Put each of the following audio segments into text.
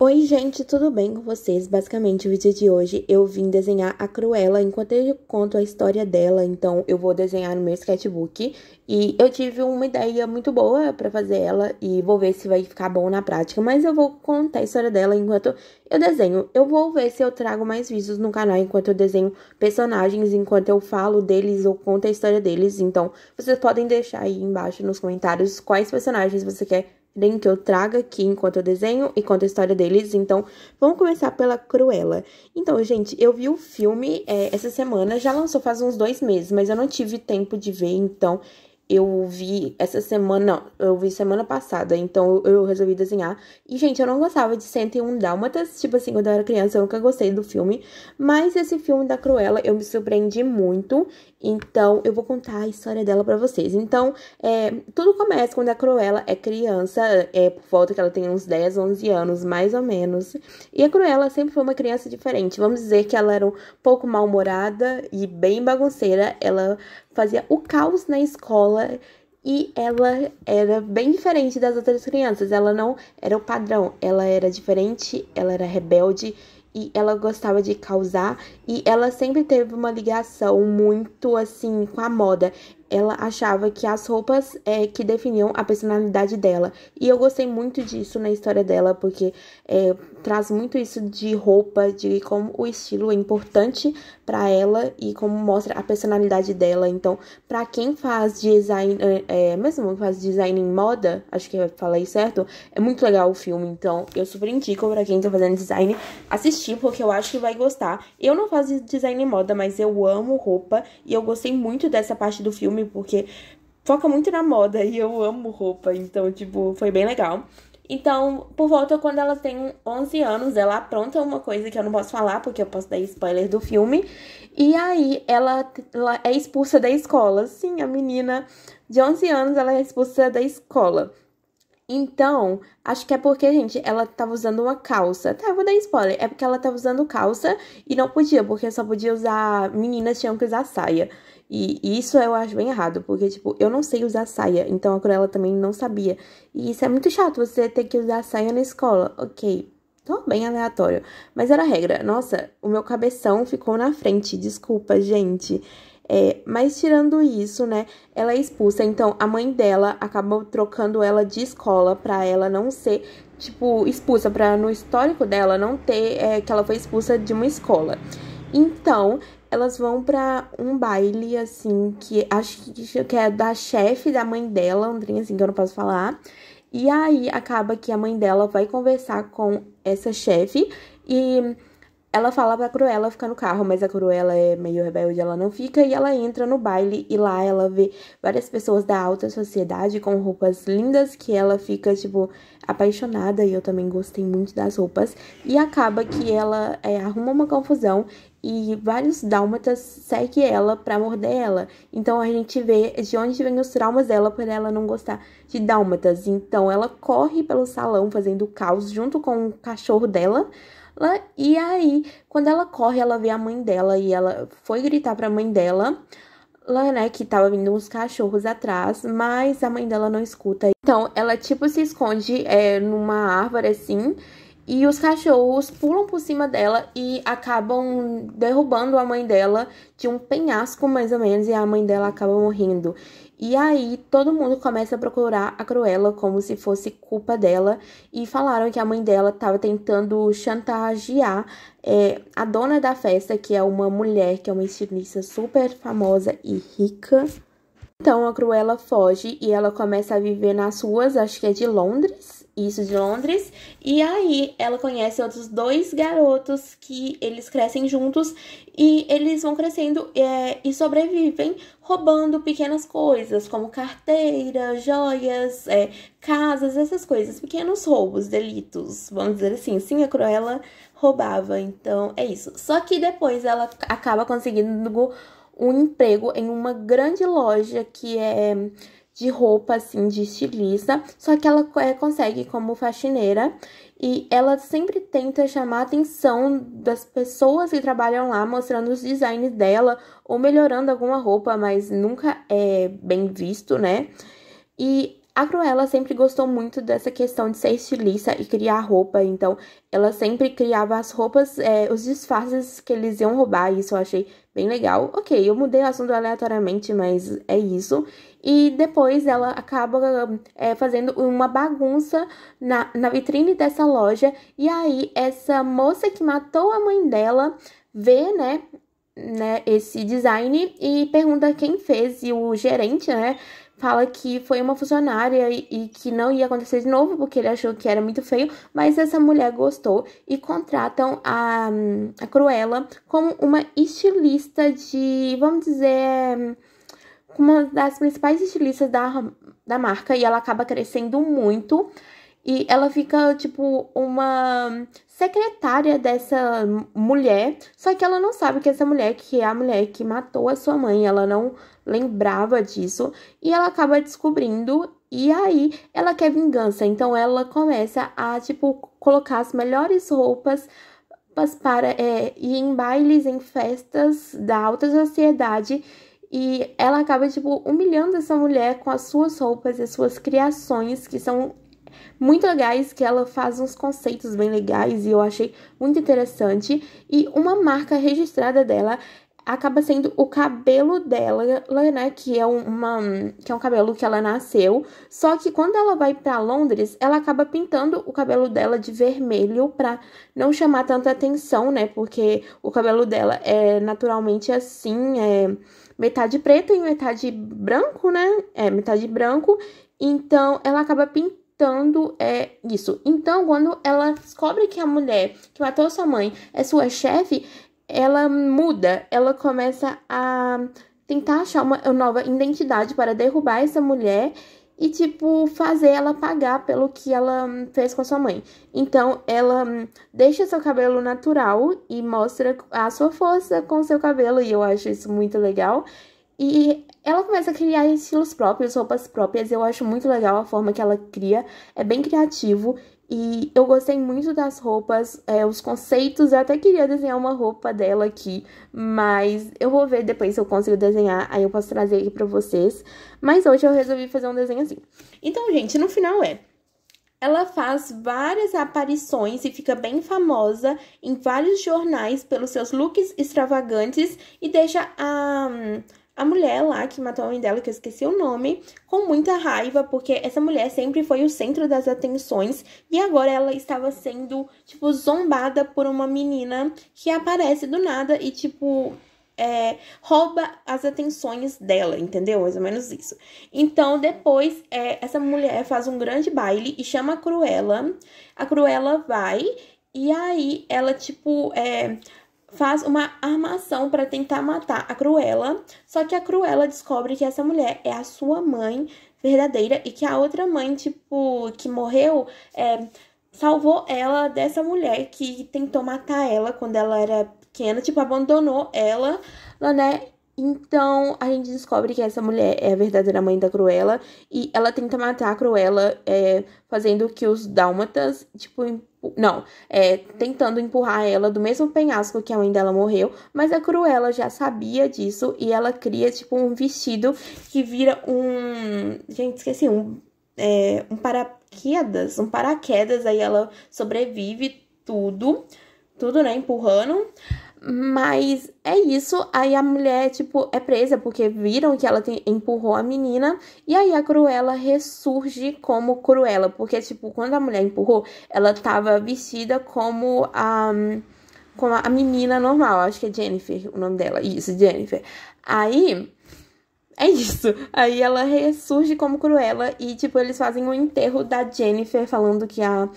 Oi gente, tudo bem com vocês? Basicamente, o vídeo de hoje eu vim desenhar a Cruella enquanto eu conto a história dela, então eu vou desenhar no meu sketchbook e eu tive uma ideia muito boa para fazer ela e vou ver se vai ficar bom na prática, mas eu vou contar a história dela enquanto eu desenho. Eu vou ver se eu trago mais vídeos no canal enquanto eu desenho personagens, enquanto eu falo deles ou conto a história deles, então vocês podem deixar aí embaixo nos comentários quais personagens você quer ordem que eu traga aqui enquanto eu desenho e conto a história deles. Então, vamos começar pela Cruella. Então, gente, eu vi o filme é, essa semana, já lançou faz uns dois meses, mas eu não tive tempo de ver, então eu vi essa semana, não, eu vi semana passada, então eu, resolvi desenhar. E, gente, eu não gostava de 101 Dálmatas, tipo assim, quando eu era criança eu nunca gostei do filme, mas esse filme da Cruella eu me surpreendi muito, então eu vou contar a história dela para vocês. Então, é, tudo começa quando a Cruella é criança, é por volta que ela tem uns 10, 11 anos, mais ou menos. E a Cruella sempre foi uma criança diferente, vamos dizer que ela era um pouco mal-humorada e bem bagunceira, ela fazia o caos na escola e ela era bem diferente das outras crianças. Ela não era o padrão, ela era diferente, ela era rebelde e ela gostava de causar e ela sempre teve uma ligação muito assim com a moda ela achava que as roupas é, que definiam a personalidade dela. E eu gostei muito disso na história dela, porque é, traz muito isso de roupa, de como o estilo é importante para ela e como mostra a personalidade dela. Então, para quem faz design, é, é mesmo que faz design em moda, acho que eu falei certo, é muito legal o filme. Então, eu super indico para quem tá fazendo design assistir, porque eu acho que vai gostar. Eu não faço design em moda, mas eu amo roupa e eu gostei muito dessa parte do filme filme, porque foca muito na moda e eu amo roupa, então, tipo, foi bem legal. Então, por volta, quando ela tem 11 anos, ela apronta uma coisa que eu não posso falar, porque eu posso dar spoiler do filme. E aí, ela, ela é expulsa da escola. Sim, a menina de 11 anos, ela é expulsa da escola. Então, acho que é porque, gente, ela tava usando uma calça. Tá, eu vou dar spoiler. É porque ela tava usando calça e não podia, porque só podia usar. Meninas tinham que usar saia. E isso eu acho bem errado, porque, tipo, eu não sei usar saia, então a Cruella também não sabia. E isso é muito chato, você ter que usar saia na escola. Ok, tô bem aleatório. Mas era a regra. Nossa, o meu cabeção ficou na frente, desculpa, gente. É, mas tirando isso, né, ela é expulsa. Então a mãe dela acaba trocando ela de escola para ela não ser tipo expulsa, para no histórico dela não ter é, que ela foi expulsa de uma escola. Então elas vão para um baile assim que acho que é da chefe da mãe dela, Andrinha, assim que eu não posso falar. E aí acaba que a mãe dela vai conversar com essa chefe e ela fala pra Cruella ficar no carro, mas a Cruella é meio rebelde, ela não fica, e ela entra no baile, e lá ela vê várias pessoas da alta sociedade com roupas lindas que ela fica, tipo, apaixonada, e eu também gostei muito das roupas, e acaba que ela é, arruma uma confusão e vários dálmatas seguem ela para morder ela. Então a gente vê de onde vem os traumas dela por ela não gostar de dálmatas. Então ela corre pelo salão fazendo caos junto com o cachorro dela. Ela, e aí, quando ela corre, ela vê a mãe dela e ela foi gritar pra mãe dela, lá, né, que tava vindo uns cachorros atrás, mas a mãe dela não escuta. Então, ela tipo se esconde é, numa árvore assim. E os cachorros pulam por cima dela e acabam derrubando a mãe dela de um penhasco, mais ou menos, e a mãe dela acaba morrendo. E aí todo mundo começa a procurar a Cruella como se fosse culpa dela e falaram que a mãe dela estava tentando chantagear é, a dona da festa, que é uma mulher que é uma estilista super famosa e rica. Então a Cruella foge e ela começa a viver nas ruas, acho que é de Londres isso de Londres. E aí ela conhece outros dois garotos que eles crescem juntos e eles vão crescendo é, e sobrevivem roubando pequenas coisas, como carteira, joias, é, casas, essas coisas. Pequenos roubos, delitos, vamos dizer assim. Sim, a Cruella roubava, então é isso. Só que depois ela acaba conseguindo um emprego em uma grande loja que é de roupa, assim, de estilista, só que ela é, consegue como faxineira e ela sempre tenta chamar a atenção das pessoas que trabalham lá, mostrando os designs dela ou melhorando alguma roupa, mas nunca é bem visto, né? E a Cruella sempre gostou muito dessa questão de ser estilista e criar roupa, então ela sempre criava as roupas, é, os disfarces que eles iam roubar, isso eu achei bem legal. Ok, eu mudei o assunto aleatoriamente, mas é isso e depois ela acaba é, fazendo uma bagunça na, na vitrine dessa loja. E aí, essa moça que matou a mãe dela vê, né, né, esse design e pergunta quem fez. E o gerente, né, fala que foi uma funcionária e, e, que não ia acontecer de novo porque ele achou que era muito feio, mas essa mulher gostou e contratam a, a Cruella como uma estilista de, vamos dizer uma das principais estilistas da, da marca e ela acaba crescendo muito. E ela fica, tipo, uma secretária dessa mulher, só que ela não sabe que essa mulher, que é a mulher que matou a sua mãe, ela não lembrava disso, e ela acaba descobrindo, e aí ela quer vingança, então ela começa a, tipo, colocar as melhores roupas para é, ir em bailes, em festas da alta sociedade, e ela acaba, tipo, humilhando essa mulher com as suas roupas e as suas criações, que são muito legais, que ela faz uns conceitos bem legais e eu achei muito interessante. E uma marca registrada dela acaba sendo o cabelo dela, né, que é uma que é um cabelo que ela nasceu, só que quando ela vai para Londres, ela acaba pintando o cabelo dela de vermelho para não chamar tanta atenção, né? Porque o cabelo dela é naturalmente assim, é metade preto e metade branco, né? É, metade branco. Então, ela acaba pintando é, isso. Então, quando ela descobre que a mulher que matou sua mãe é sua chefe, ela muda, ela começa a tentar achar uma nova identidade para derrubar essa mulher e, tipo, fazer ela pagar pelo que ela fez com a sua mãe. Então, ela hum, deixa seu cabelo natural e mostra a sua força com seu cabelo, e eu acho isso muito legal. E ela começa a criar estilos próprios, roupas próprias. Eu acho muito legal a forma que ela cria. É bem criativo e eu gostei muito das roupas, é, os conceitos. Eu até queria desenhar uma roupa dela aqui, mas eu vou ver depois se eu consigo desenhar. Aí eu posso trazer aqui pra vocês. Mas hoje eu resolvi fazer um desenho assim. Então, gente, no final é. Ela faz várias aparições e fica bem famosa em vários jornais pelos seus looks extravagantes e deixa a a mulher lá que matou a mãe dela, que eu esqueci o nome, com muita raiva, porque essa mulher sempre foi o centro das atenções e agora ela estava sendo, tipo, zombada por uma menina que aparece do nada e, tipo, é, rouba as atenções dela, entendeu? Mais ou menos isso. Então, depois, é, essa mulher faz um grande baile e chama a Cruella. A Cruella vai e aí ela, tipo, é faz uma armação para tentar matar a Cruella, só que a Cruella descobre que essa mulher é a sua mãe verdadeira e que a outra mãe, tipo, que morreu, é, salvou ela dessa mulher que tentou matar ela quando ela era pequena, tipo, abandonou ela, né? Então, a gente descobre que essa mulher é a verdadeira mãe da Cruella e ela tenta matar a Cruella é, fazendo que os dálmatas, tipo, não, é tentando empurrar ela do mesmo penhasco que a mãe dela morreu, mas a Cruella já sabia disso e ela cria, tipo, um vestido que vira um. Gente, esqueci, um. É, um paraquedas. Um paraquedas, aí ela sobrevive tudo, tudo, né? Empurrando. Mas é isso. Aí a mulher, tipo, é presa porque viram que ela tem, empurrou a menina. E aí a Cruella ressurge como Cruella. Porque, tipo, quando a mulher empurrou, ela tava vestida como a. Como a menina normal. Acho que é Jennifer o nome dela. Isso, Jennifer. Aí. É isso. Aí ela ressurge como Cruella. E, tipo, eles fazem o um enterro da Jennifer falando que a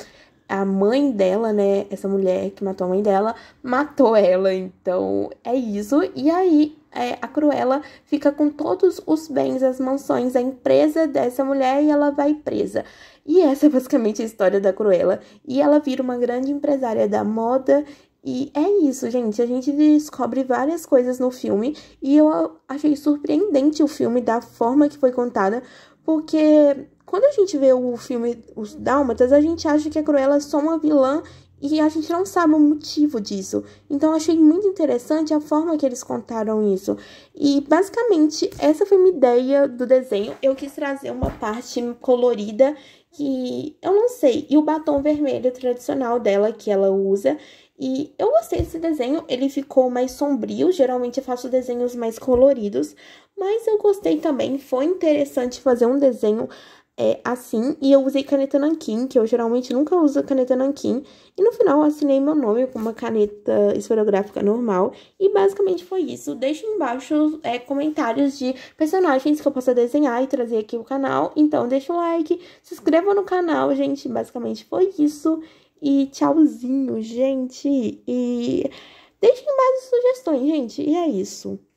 a mãe dela, né? Essa mulher que matou a mãe dela, matou ela. Então é isso. E aí é, a Cruella fica com todos os bens, as mansões, a empresa dessa mulher e ela vai presa. E essa é basicamente a história da Cruella. E ela vira uma grande empresária da moda. E é isso, gente. A gente descobre várias coisas no filme. E eu achei surpreendente o filme da forma que foi contada, porque quando a gente vê o filme Os Dálmatas, a gente acha que a Cruella é só uma vilã e a gente não sabe o motivo disso. Então achei muito interessante a forma que eles contaram isso. E basicamente essa foi minha ideia do desenho. Eu quis trazer uma parte colorida que eu não sei, e o batom vermelho tradicional dela que ela usa. E eu gostei desse desenho, ele ficou mais sombrio, geralmente eu faço desenhos mais coloridos, mas eu gostei também, foi interessante fazer um desenho é, assim. E eu usei caneta nanquim, que eu geralmente nunca uso caneta nanquim. E no final assinei meu nome com uma caneta esferográfica normal. E basicamente foi isso. deixa embaixo é, comentários de personagens que eu possa desenhar e trazer aqui o canal. Então deixa o like, se inscreva no canal, gente. Basicamente foi isso. E tchauzinho, gente. E deixem mais sugestões, gente. E é isso.